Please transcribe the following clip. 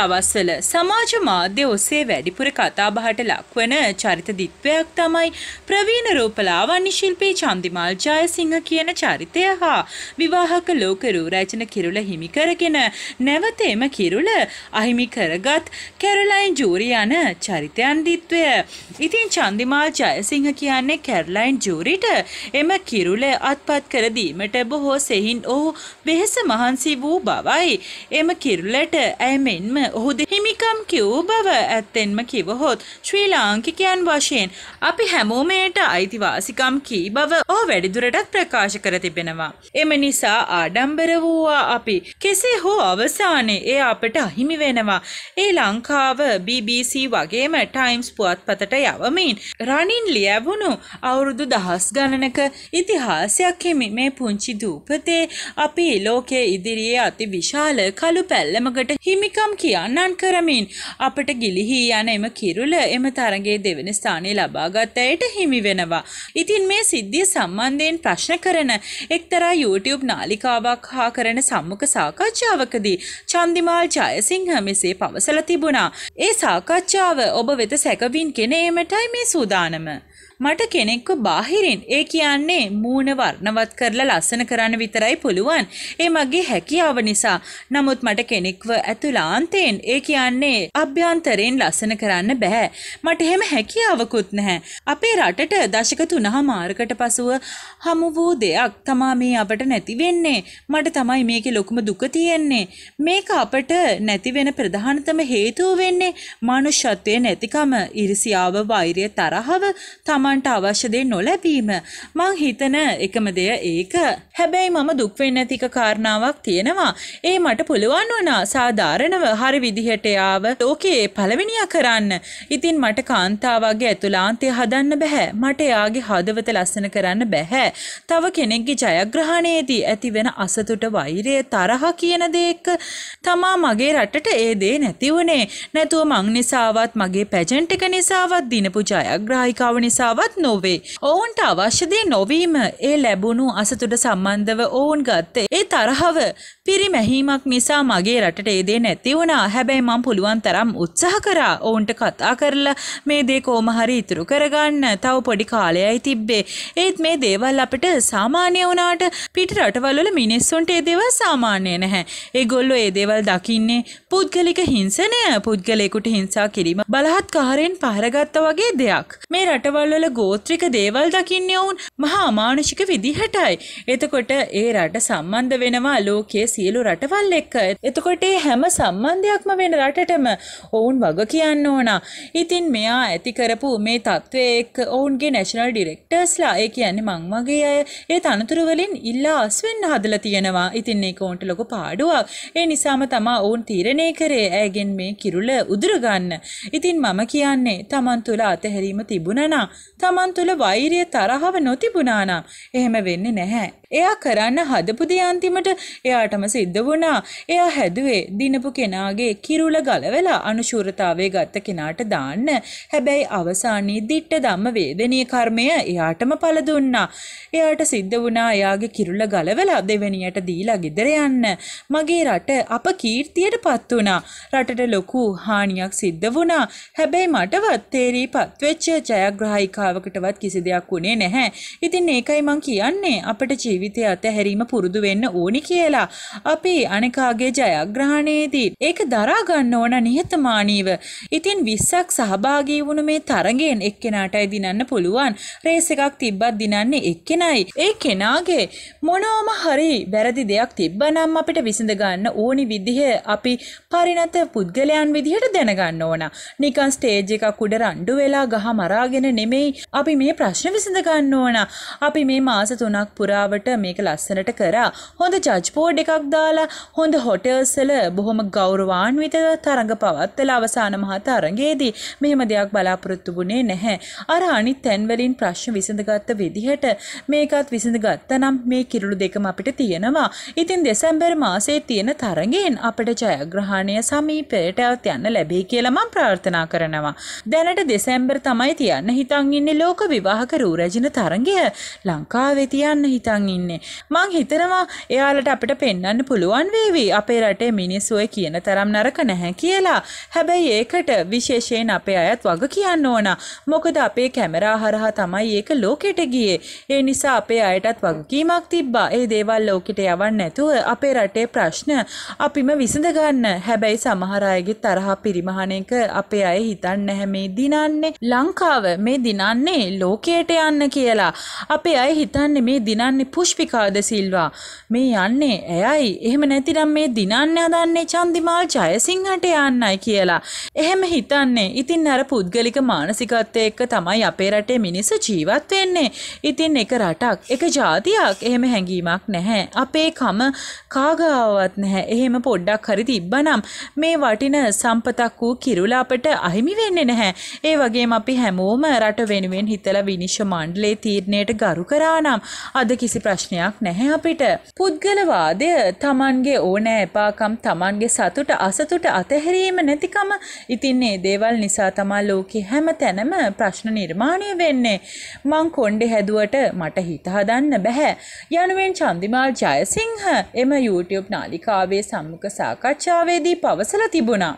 දවස්වල සමාජ මාධ්‍ය ඔස්සේ වැඩිපුර කතාබහට ලක්වන චරිත දිත්වයක් තමයි ප්‍රවීණ රූපලාවන්‍ය ශිල්පී චන්දිමාල් ජයසිංහ කියන චරිතය හා විවාහක ලෝක රූරචන කිරුල හිමි කරගෙන නැවතේම කිරුල අහිමි කරගත් කැරලයින් ජූරි යන චරිතයන් දිත්වය. ඉතින් චන්දිමාල් ජයසිංහ කියන්නේ කැරලයින් ජූරිට එම කිරුල අත්පත් කර දීමට බොහෝ සෙහින් ඔහු වෙහෙස මහන්සි වූ බවයි. එම කිරුලට ඇය මෙන්ම ඔහුද හිමිකම් කිව් බව ඇත්තෙන්ම කිවහොත් ශ්‍රී ලාංකිකයන් වශයෙන් අපි හැමෝමයට අයිතිවාසිකම් කී බව ඕ වැඩිදුරටත් ප්‍රකාශ කර තිබෙනවා. එම නිසා ආඩම්බර වූවා අපි කෙසේ හෝ අවසානයේ ඒ අපට අහිමි වෙනවා. ඒ ලංකාව BBC වගේම ටයිම්ස් පුවත්පතට යවමින් රණින් ලියැවුණු අවුරුදු දහස් ගණනක ඉතිහාසයක් හිමි මේ පුංචි දූපතේ අපි ලෝකයේ ඉදිරියේ අති විශාල කළු පැල්ලමකට හිමිකම් කියා ගණන් කරමින් අපට ගිලිහි යන එම කිරුල එම තරගේ දෙවන ස්ථානය ලබාගත් අයට හිමි වෙනවා. ඉතින් මේ සිද්ධිය සම්බන්ධයෙන් ප්‍රශ්න කරන එක්තරා YouTube නාලිකාවක් හා කරන සම්මුඛ සාකච්ඡාවකදී චන්දිමාල් ජයසිංහ මෙසේ පවසලා තිබුණා. ඒ සාකච්ඡාව ඔබ වෙත සැකවින් ගෙන ඒමටයි මේ සූදානම. මට කෙනෙක්ව බාහිරින් ඒ කියන්නේ මූණ වර්ණවත් කරලා ලස්සන කරන්න විතරයි පුළුවන්. ඒ මගේ හැකියාව නිසා. නමුත් මට කෙනෙක්ව ඇතුළාන්තයෙන් ඒ කියන්නේ අභ්‍යන්තරයෙන් ලස්සන කරන්න බෑ. මට එහෙම හැකියාවකුත් නැහැ. අපේ රටට දශක 3මාරකට පසුව හමු වූ දෙයක් තමා මේ අපට නැති වෙන්නේ. මට තමයි මේකේ ලොකුම දුක තියෙන්නේ. මේක අපට නැති වෙන ප්‍රධානතම හේතුව වෙන්නේ මනුෂ්‍යත්වයේ නැතිකම, iriසියාව, වෛරය, තරහව තමයි තමන්ට අවශ්‍ය දේ නොලැබීම මං හිතන එකම දෙය ඒක හැබැයි මම දුක් වෙන්නේ නැති එක කාරණාවක් තියෙනවා ඒ මට පුළුවන් වුණා සාධාරණව හරි විදිහට යාව ලෝකේ පළවෙනියා කරන්න ඉතින් මට කාන්තාවගේ ඇතුළාන්තය හදන්න බෑ මට එයාගේ හදවත ලස්සන කරන්න බෑ තව කෙනෙක්ගේ ජයග්‍රහණයේදී ඇතිවෙන අසතුට වෛරය තරහ කියන දේක තමා මගේ රටට ඒ දේ නැති වුණේ නැතුව මං නිසාවත් මගේ පැජන්ට් එක නිසාවත් දිනපු ජයග්‍රාහිකාව නිසාවත් තවත් නොවේ. ඔවුන්ට අවශ්‍යදේ නොවීම ඒ ලැබුණු අසතුට සම්බන්ධව ඔවුන් ගත්ත ඒ තරහව පිරිමැහීමක් නිසා මගේ රටට ඒ දේ නැති වුණා. හැබැයි මම පුළුවන් තරම් උත්සාහ කරා ඔවුන්ට කතා කරලා මේ දේ කොහොම හරි ඉතුරු කරගන්න. තව පොඩි කාලයයි තිබ්බේ. ඒත් මේ දේවල් අපිට සාමාන්‍ය වුණාට පිට රටවල් වල මිනිස්සුන්ට ඒ දේවල් සාමාන්‍ය නැහැ. ඒගොල්ලෝ ඒ දේවල් දකින්නේ පුද්ගලික හිංසනය, පුද්ගලයෙකුට හිංසා කිරීම, බලහත්කාරයෙන් පහරගත්තා වගේ දෙයක්. මේ රටවල් වල ගෝත්‍රික දේවල් දකින්නේ ඔවුන් මහා අමානුෂික විදිහටයි. එතකොට ඒ රට සම්බන්ධ වෙනවා ලෝකයේ සියලු රටවල් එක්ක. එතකොට ඒ හැම සම්බන්ධයක්ම වෙන රටටම ඔවුන් වග කියන්න ඕන. ඉතින් මෙයා ඇති කරපු මේ තත්ත්වය එක්ක ඔවුන්ගේ නැෂනල් ඩිරෙක්ටර්ස්ලා ඒ කියන්නේ මං වගේ අය ඒ තනතුරු වලින් ඉල්ලා අස්වෙන්න හදලා තියෙනවා. ඉතින් ඒක ඔවුන්ට ලොකු පාඩුවක්. ඒ නිසාම තමා ඔවුන් තීරණය කරේ ඇයගෙන් මේ කිරුල උදුර ගන්න. ඉතින් මම කියන්නේ තමන් තුළ අතහැරීම තිබුණනා Taman තුල වෛරය තරහව නොතිබුණා නම් එහෙම වෙන්නේ නැහැ. එයා කරන්න හදපු දේ අන්තිමට එයාටම සිද්ධ වුණා. එයා හැදුවේ දිනපු කෙනාගේ කිරුල ගලවලා අනුශූරතාවයේ ගත්ත කෙනාට දාන්න. හැබැයි අවසානයේ දිට්ට ධම්ම වේදනීය කර්මය එයාටම පළ දුන්නා. එයාට සිද්ධ වුණා එයාගේ කිරුල ගලවලා දෙවෙනියට දීලා ගෙදර යන්න. මගේ රට අප කීර්තියටපත් වුණා. රටට ලොකු හානියක් සිද්ධ වුණා. හැබැයි මටවත් තේරීපත් වෙච්ච ජයග්‍රාහිකාවකටවත් කිසි දෙයක් වුණේ නැහැ. ඉතින් ඒකයි මං කියන්නේ අපිට ජීවිතේ ජීවිතය අතහැරීම පුරුදු වෙන්න ඕනි කියලා. අපි අනිකාගේ ජයග්‍රහණයේදී ඒක දරා ගන්න ඕන නිහතමානීව. ඉතින් 20ක් සහභාගී වුණු මේ තරගෙන් එක්කෙනාටයි දිනන්න පුළුවන්. රේස් එකක් තිබ්බත් දිනන්නේ එක්කෙනයි. ඒ කෙනාගේ මොනෝම හරි වැරදි දෙයක් තිබ්බනම් අපිට විසඳ ගන්න ඕනි විදිහ අපි පරිණත පුද්ගලයන් විදිහට දැනගන්න ඕන. නිකන් ස්ටේජ් එකක් උඩ රණ්ඩු වෙලා ගහ මරාගෙන නෙමෙයි අපි මේ ප්‍රශ්න විසඳ ගන්න ඕන. අපි මේ මාස 3ක් පුරාවට මේක ලස්සනට කරා හොඳ ජජ්බෝඩ් එකක් දාලා හොඳ හොටර්සල බොහොම ගෞරවාන්විත තරඟ පවත්වල අවසාන මහා තරගේදී මෙහෙම දෙයක් බලාපොරොත්තු වුණේ නැහැ අර අනිත් තැන්වලින් ප්‍රශ්න විසඳගත්ත විදිහට මේකත් විසඳගත්ත නම් මේ කිරුළු දෙකම අපිට තියෙනවා ඉතින් දෙසැම්බර් මාසයේ තියෙන තරගෙන් අපට ජයග්‍රහණය සමීපයටත් යන්න ලැබේ කියලා මම ප්‍රාර්ථනා කරනවා දැනට දෙසැම්බර් තමයි තියන්න හිතන් ඉන්නේ ලෝක විවාහක රූරජින තරගය ලංකාවේ තියන්න හිතන් ඉන්නේ ඉන්නේ. මං හිතනවා එයාලට අපිට පෙන්වන්න පුළුවන් වේවි. අපේ රටේ මිනිස්සු කියන තරම් නරක නැහැ කියලා. හැබැයි ඒකට විශේෂයෙන් අපේ අයත් වග කියන්න ඕන. මොකද අපේ කැමරා හරහා තමයි ඒක ලෝකෙට ගියේ. ඒ නිසා අපේ අයටත් වගකීමක් තිබ්බා. ඒ දේවල් ලෝකෙට යවන්න නැතුව අපේ රටේ ප්‍රශ්න අපිම විසඳ ගන්න. හැබැයි සමහර අයගේ තරහ පිරිමහන එක අපේ අය හිතන්නේ නැහැ මේ දිනන්නේ. ලංකාව මේ දිනන්නේ ලෝකයට යන්න කියලා. අපේ අය හිතන්නේ මේ දිනන්නේ පුෂ් පුෂ්පිකාද සිල්වා මේ යන්නේ ඇයයි එහෙම නැතිනම් මේ දිනන්න හදන්නේ චන්දිමාල් ජයසිංහට යන්නයි කියලා. එහෙම හිතන්නේ. ඉතින් අර පුද්ගලික මානසිකත්වය එක්ක තමයි අපේ රටේ මිනිස්සු ජීවත් වෙන්නේ. ඉතින් එක රටක්, එක ජාතියක් එහෙම හැඟීමක් නැහැ. අපේ කම කාගාවත් නැහැ. එහෙම පොඩ්ඩක් හරි තිබ්බනම් මේ වටින සම්පතක් වූ කිරුල අපට අහිමි වෙන්නේ නැහැ. ඒ වගේම අපි හැමෝම රට වෙනුවෙන් හිතලා විනිශ්චය මණ්ඩලයේ තීරණයට ගරු කරා නම් අද කිසි ප්‍රශ්න ප්‍රශ්නයක් නැහැ අපිට. පුද්ගලවාදය තමන්ගේ ඕනෑ එපාකම් තමන්ගේ සතුට අසතුට අතහැරීම නැතිකම ඉතින් ඒ දේවල් නිසා තමයි ලෝකේ හැම තැනම ප්‍රශ්න නිර්මාණය වෙන්නේ. මං කොණ්ඩේ හැදුවට මට හිත හදන්න බෑ. යනුවෙන් චන්දිමාල් ජයසිංහ එම YouTube නාලිකාවේ සම්මුඛ සාකච්ඡාවේදී පවසලා තිබුණා.